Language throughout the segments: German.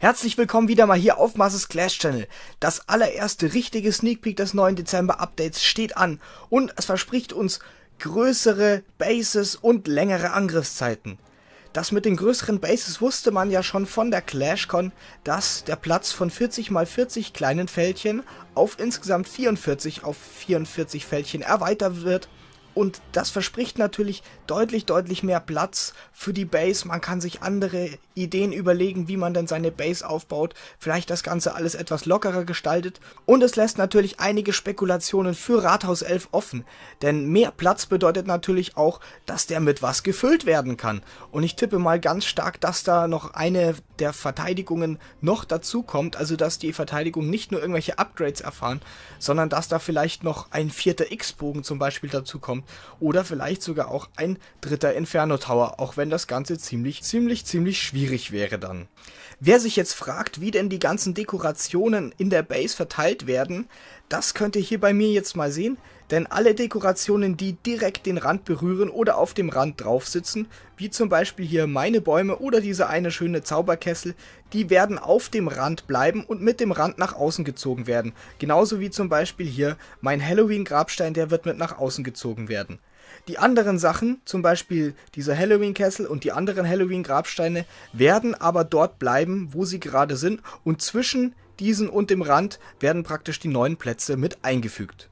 Herzlich willkommen wieder mal hier auf Masses Clash Channel. Das allererste richtige Sneak Peek des neuen Dezember Updates steht an und es verspricht uns größere Bases und längere Angriffszeiten. Das mit den größeren Bases wusste man ja schon von der ClashCon, dass der Platz von 40 mal 40 kleinen Fältchen auf insgesamt 44 auf 44 Fältchen erweitert wird und das verspricht natürlich deutlich, deutlich mehr Platz für die Base. Man kann sich andere Ideen überlegen, wie man denn seine Base aufbaut, vielleicht das Ganze alles etwas lockerer gestaltet und es lässt natürlich einige Spekulationen für Rathaus 11 offen, denn mehr Platz bedeutet natürlich auch, dass der mit was gefüllt werden kann und ich tippe mal ganz stark, dass da noch eine der Verteidigungen noch dazu kommt, also dass die Verteidigung nicht nur irgendwelche Upgrades erfahren, sondern dass da vielleicht noch ein vierter X-Bogen zum Beispiel dazu kommt oder vielleicht sogar auch ein dritter Inferno Tower, auch wenn das Ganze ziemlich, ziemlich, ziemlich schwierig schwierig wäre dann. Wer sich jetzt fragt, wie denn die ganzen Dekorationen in der Base verteilt werden, das könnt ihr hier bei mir jetzt mal sehen, denn alle Dekorationen, die direkt den Rand berühren oder auf dem Rand drauf sitzen, wie zum Beispiel hier meine Bäume oder dieser eine schöne Zauberkessel, die werden auf dem Rand bleiben und mit dem Rand nach außen gezogen werden. Genauso wie zum Beispiel hier mein Halloween-Grabstein, der wird mit nach außen gezogen werden. Die anderen Sachen, zum Beispiel dieser Halloween-Kessel und die anderen Halloween-Grabsteine, werden aber dort bleiben, wo sie gerade sind. Und zwischen diesen und dem Rand werden praktisch die neuen Plätze mit eingefügt.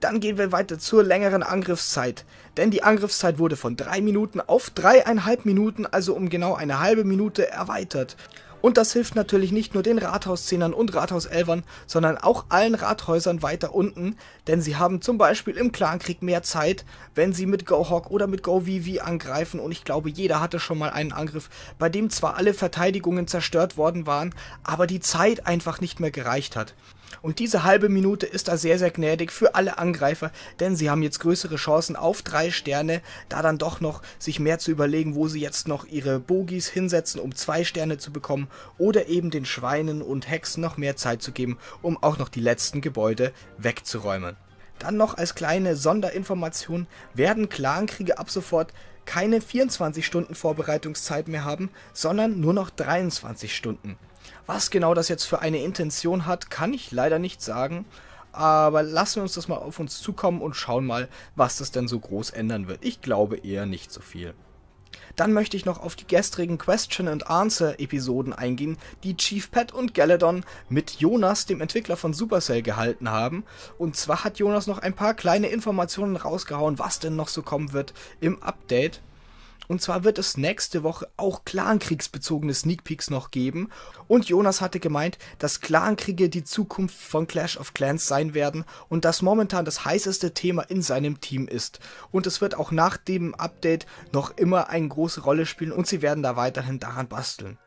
Dann gehen wir weiter zur längeren Angriffszeit. Denn die Angriffszeit wurde von 3 Minuten auf 3,5 Minuten, also um genau eine halbe Minute erweitert. Und das hilft natürlich nicht nur den Rathauszehnern und Rathauselvern, sondern auch allen Rathäusern weiter unten, denn sie haben zum Beispiel im Clankrieg mehr Zeit, wenn sie mit Gohawk oder mit GoVV angreifen und ich glaube, jeder hatte schon mal einen Angriff, bei dem zwar alle Verteidigungen zerstört worden waren, aber die Zeit einfach nicht mehr gereicht hat. Und diese halbe Minute ist da sehr, sehr gnädig für alle Angreifer, denn sie haben jetzt größere Chancen auf drei Sterne, da dann doch noch sich mehr zu überlegen, wo sie jetzt noch ihre Bogies hinsetzen, um zwei Sterne zu bekommen, oder eben den Schweinen und Hexen noch mehr Zeit zu geben, um auch noch die letzten Gebäude wegzuräumen. Dann noch als kleine Sonderinformation werden Clankriege ab sofort keine 24 Stunden Vorbereitungszeit mehr haben, sondern nur noch 23 Stunden. Was genau das jetzt für eine Intention hat, kann ich leider nicht sagen. Aber lassen wir uns das mal auf uns zukommen und schauen mal, was das denn so groß ändern wird. Ich glaube eher nicht so viel. Dann möchte ich noch auf die gestrigen Question and Answer Episoden eingehen, die Chief Pat und Galadon mit Jonas, dem Entwickler von Supercell, gehalten haben. Und zwar hat Jonas noch ein paar kleine Informationen rausgehauen, was denn noch so kommen wird im Update. Und zwar wird es nächste Woche auch Clankriegsbezogene Sneak Peeks noch geben. Und Jonas hatte gemeint, dass Clankriege die Zukunft von Clash of Clans sein werden und das momentan das heißeste Thema in seinem Team ist. Und es wird auch nach dem Update noch immer eine große Rolle spielen und sie werden da weiterhin daran basteln.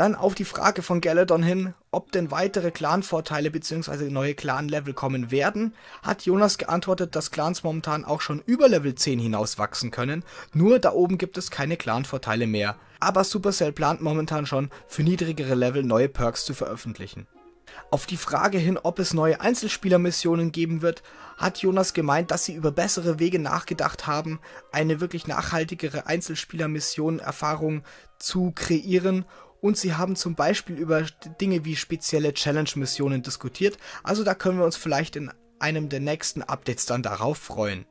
Dann auf die Frage von Galadon hin, ob denn weitere Clan-Vorteile bzw. neue Clan-Level kommen werden, hat Jonas geantwortet, dass Clans momentan auch schon über Level 10 hinaus wachsen können, nur da oben gibt es keine Clan-Vorteile mehr. Aber Supercell plant momentan schon, für niedrigere Level neue Perks zu veröffentlichen. Auf die Frage hin, ob es neue Einzelspielermissionen geben wird, hat Jonas gemeint, dass sie über bessere Wege nachgedacht haben, eine wirklich nachhaltigere Einzelspielermission-Erfahrung zu kreieren und sie haben zum Beispiel über Dinge wie spezielle Challenge-Missionen diskutiert, also da können wir uns vielleicht in einem der nächsten Updates dann darauf freuen.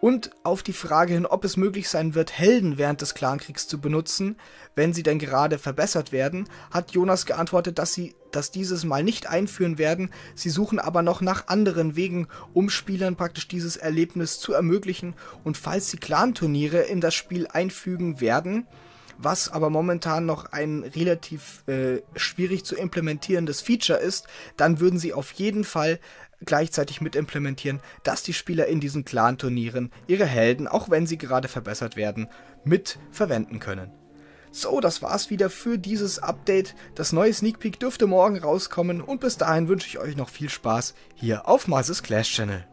Und auf die Frage hin, ob es möglich sein wird, Helden während des Clankriegs zu benutzen, wenn sie denn gerade verbessert werden, hat Jonas geantwortet, dass sie das dieses Mal nicht einführen werden. Sie suchen aber noch nach anderen Wegen, um Spielern praktisch dieses Erlebnis zu ermöglichen. Und falls sie Clan-Turniere in das Spiel einfügen werden, was aber momentan noch ein relativ äh, schwierig zu implementierendes Feature ist, dann würden sie auf jeden Fall gleichzeitig mit implementieren, dass die Spieler in diesen Clan-Turnieren ihre Helden, auch wenn sie gerade verbessert werden, mit verwenden können. So, das war's wieder für dieses Update. Das neue Sneak Peek dürfte morgen rauskommen und bis dahin wünsche ich euch noch viel Spaß hier auf Masters Clash Channel.